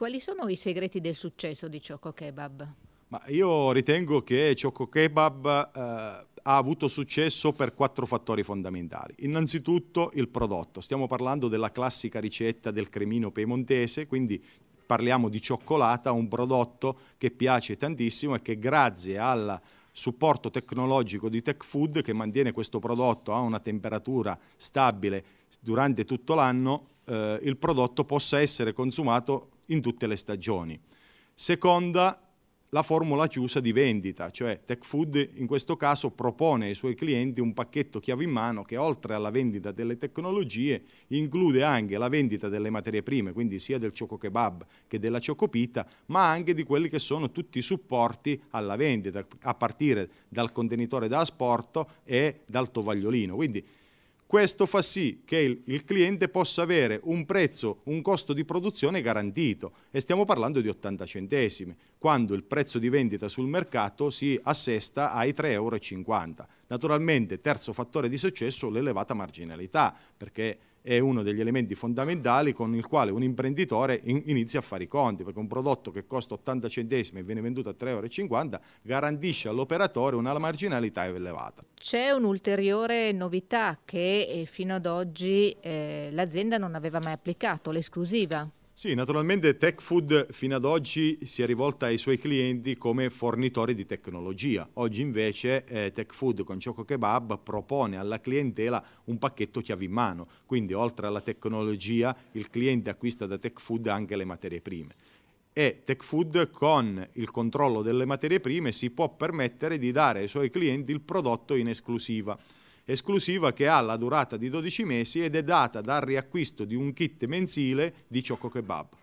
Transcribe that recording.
Quali sono i segreti del successo di Ciocco Kebab? Ma io ritengo che Ciocco Kebab eh, ha avuto successo per quattro fattori fondamentali. Innanzitutto il prodotto, stiamo parlando della classica ricetta del cremino piemontese, quindi parliamo di cioccolata, un prodotto che piace tantissimo e che grazie al supporto tecnologico di Tech Food che mantiene questo prodotto a una temperatura stabile durante tutto l'anno, eh, il prodotto possa essere consumato in tutte le stagioni. Seconda, la formula chiusa di vendita, cioè Tech Food in questo caso propone ai suoi clienti un pacchetto chiave in mano che oltre alla vendita delle tecnologie include anche la vendita delle materie prime, quindi sia del cioco kebab che della ciocopita, ma anche di quelli che sono tutti i supporti alla vendita, a partire dal contenitore da asporto e dal tovagliolino. Quindi questo fa sì che il, il cliente possa avere un prezzo, un costo di produzione garantito e stiamo parlando di 80 centesimi, quando il prezzo di vendita sul mercato si assesta ai 3,50 euro. Naturalmente terzo fattore di successo l'elevata marginalità, perché è uno degli elementi fondamentali con il quale un imprenditore inizia a fare i conti, perché un prodotto che costa 80 centesimi e viene venduto a 3,50 euro garantisce all'operatore una marginalità elevata. C'è un'ulteriore novità che eh, fino ad oggi eh, l'azienda non aveva mai applicato, l'esclusiva. Sì, naturalmente Tech Food fino ad oggi si è rivolta ai suoi clienti come fornitori di tecnologia. Oggi invece eh, Tech Food con Cioco Kebab propone alla clientela un pacchetto chiave in mano, quindi oltre alla tecnologia il cliente acquista da Tech Food anche le materie prime e Tech Food con il controllo delle materie prime si può permettere di dare ai suoi clienti il prodotto in esclusiva esclusiva che ha la durata di 12 mesi ed è data dal riacquisto di un kit mensile di Ciocco Kebab.